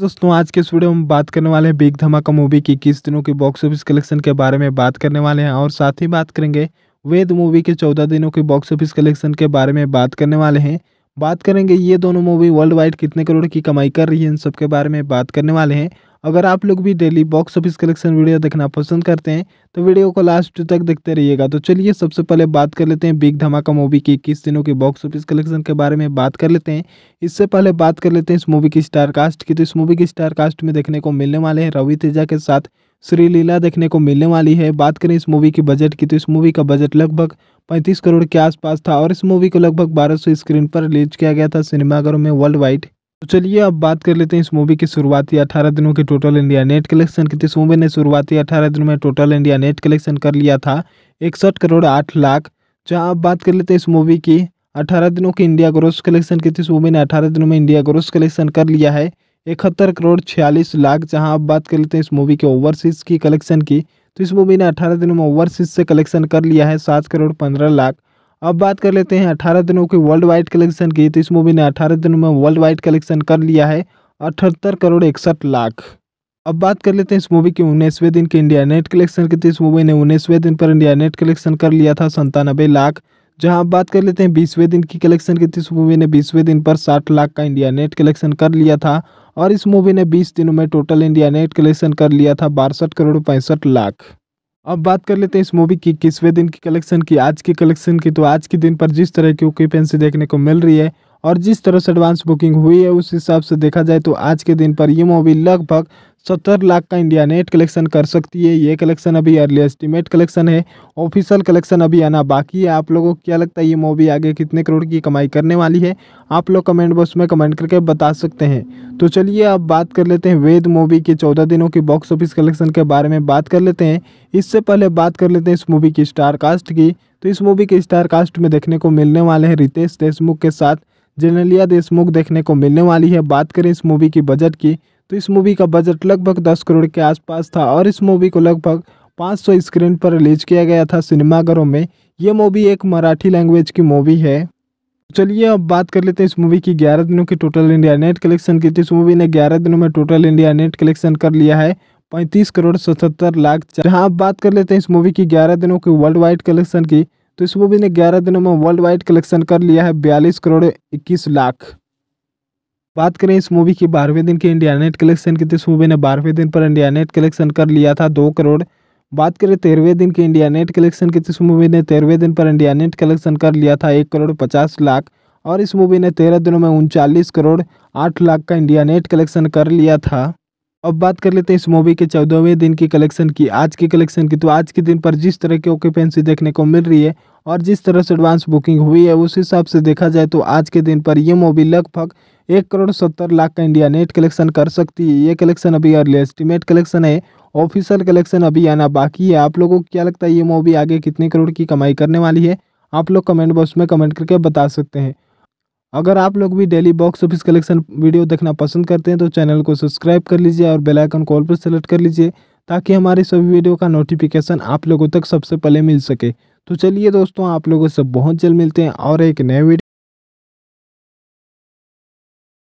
दोस्तों आज के इस वीडियो में बात करने वाले हैं बिग धमाका मूवी की इक्कीस दिनों की बॉक्स ऑफिस कलेक्शन के बारे में बात करने वाले हैं और साथ ही बात करेंगे वेद मूवी के चौदह दिनों के बॉक्स ऑफिस कलेक्शन के बारे में बात करने वाले हैं बात करेंगे ये दोनों मूवी वर्ल्ड वाइड कितने करोड़ की कमाई कर रही है इन सब के बारे में बात करने वाले हैं अगर आप लोग भी daily box office collection video देखना पसंद करते हैं तो वीडियो को लास्ट तक देखते रहिएगा तो चलिए सबसे पहले बात कर लेते हैं बिग धमाका मूवी की इक्कीस दिनों के बॉक्स ऑफिस कलेक्शन के बारे में बात कर लेते हैं इससे पहले बात कर लेते हैं इस मूवी की स्टारकास्ट की तो इस मूवी की स्टारकास्ट में देखने को मिलने वाले हैं रवि तेजा के साथ श्रीलीला देखने को मिलने वाली है बात करें इस मूवी की बजट की तो इस मूवी का बजट लगभग 35 करोड़ के आसपास था और इस मूवी को लगभग 1200 स्क्रीन पर रिलीज किया गया था सिनेमाघरों में वर्ल्ड वाइड तो चलिए अब बात कर लेते हैं इस मूवी की शुरुआती 18 दिनों के टोटल इंडिया नेट कलेक्शन की तो इस मूवी ने शुरुआती 18 दिनों में टोटल इंडिया नेट कलेक्शन कर लिया था इकसठ करोड़ आठ लाख जहां अब बात कर लेते हैं इस मूवी की 18 दिनों की इंडिया ग्रोस कलेक्शन की तो इस मूवी ने 18 दिनों में इंडिया ग्रोस कलेक्शन कर लिया है इकहत्तर करोड़ छियालीस लाख जहाँ अब बात कर लेते हैं इस मूवी के ओवरसीज़ की कलेक्शन की तो इस मूवी ने अठारह दिनों में ओवरसीज़ से कलेक्शन कर लिया है सात करोड़ पंद्रह लाख अब बात कर लेते हैं अठारह दिनों के वर्ल्ड वाइड कलेक्शन की तो इस मूवी ने अठारह दिनों में वर्ल्ड वाइड कलेक्शन कर लिया है अठहत्तर करोड़ इकसठ लाख अब बात कर लेते हैं इस मूवी के उन्नीसवें दिन के इंडिया नेट कलेक्शन की तो इस मूवी ने उन्नीसवें दिन पर इंडिया नेट कलेक्शन कर लिया था संतानबे लाख जहां बात कर लेते हैं बीसवें दिन की कलेक्शन की तो इस मूवी ने बीसवें दिन पर साठ लाख का इंडिया नेट कलेक्शन कर लिया था और इस मूवी ने बीस दिनों में टोटल इंडिया नेट कलेक्शन कर लिया था बासठ करोड़ पैंसठ लाख अब बात कर लेते हैं इस मूवी की किसवें दिन की कलेक्शन की आज की कलेक्शन की तो आज के दिन पर जिस तरह की ऑक्यूपेंसी देखने को मिल रही है और जिस तरह से एडवांस बुकिंग हुई है उस हिसाब से देखा जाए तो आज के दिन पर ये मूवी लगभग सत्तर लाख का इंडिया नेट कलेक्शन कर सकती है ये कलेक्शन अभी अर्ली एस्टिमेट कलेक्शन है ऑफिशियल कलेक्शन अभी आना बाकी है आप लोगों को क्या लगता है ये मूवी आगे कितने करोड़ की कमाई करने वाली है आप लोग कमेंट बॉक्स में कमेंट करके बता सकते हैं तो चलिए अब बात कर लेते हैं वेद मूवी के चौदह दिनों की बॉक्स ऑफिस कलेक्शन के बारे में बात कर लेते हैं इससे पहले बात कर लेते हैं इस मूवी की स्टारकास्ट की तो इस मूवी के स्टारकास्ट में देखने को मिलने वाले हैं रितेश देशमुख के साथ देश देशमुख देखने को मिलने वाली है बात करें इस मूवी की बजट की तो इस मूवी का बजट लगभग दस करोड़ के आसपास था और इस मूवी को लगभग सौ स्क्रीन पर रिलीज किया गया था सिनेमाघरों में ये मूवी एक मराठी लैंग्वेज की मूवी है चलिए अब बात कर लेते हैं इस मूवी की 11 दिनों की टोटल इंडिया नेट कलेक्शन की तो इस मूवी ने 11 दिनों में टोटल इंडिया नेट कलेक्शन कर लिया है पैंतीस करोड़ सतहत्तर लाख जहां अब बात कर लेते हैं इस मूवी की 11 दिनों की वर्ल्ड वाइड कलेक्शन की तो इस मूवी ने ग्यारह दिनों में वर्ल्ड वाइड कलेक्शन कर लिया है बयालीस करोड़ इक्कीस लाख बात करें इस मूवी की बारहवें दिन के इंडिया नेट कलेक्शन की तो इस मूवी ने बारहवें दिन पर इंडिया नेट कलेक्शन कर लिया था दो करोड़ बात करें तेरहवें दिन के इंडिया नेट कलेक्शन की तो इस मूवी ने तेरहवें दिन पर इंडिया नेट कलेक्शन कर लिया था एक करोड़ पचास लाख और इस मूवी ने तेरह दिनों में उनचालीस करोड़ आठ लाख का इंडिया नेट कलेक्शन कर लिया था अब बात कर लेते हैं इस मूवी के चौदहवें दिन की कलेक्शन की आज की कलेक्शन की तो आज के दिन पर जिस तरह की ऑक्यूपेंसी देखने को मिल रही है और जिस तरह से एडवांस बुकिंग हुई है उस हिसाब से देखा जाए तो आज के दिन पर यह मूवी लगभग एक करोड़ सत्तर लाख का इंडिया नेट कलेक्शन कर सकती है ये कलेक्शन अभी अर्ली एस्टिमेट कलेक्शन है ऑफिशियल कलेक्शन अभी आना बाकी है आप लोगों को क्या लगता है ये मूवी आगे कितने करोड़ की कमाई करने वाली है आप लोग कमेंट बॉक्स में कमेंट करके बता सकते हैं अगर आप लोग भी daily box office collection video देखना पसंद करते हैं तो चैनल को सब्सक्राइब कर लीजिए और बेल आइकन कॉल पर सेलेक्ट कर लीजिए ताकि हमारे सभी वीडियो का नोटिफिकेशन आप लोगों तक सबसे पहले मिल सके तो चलिए दोस्तों आप लोगों से बहुत जल्द मिलते हैं और एक नए वीडियो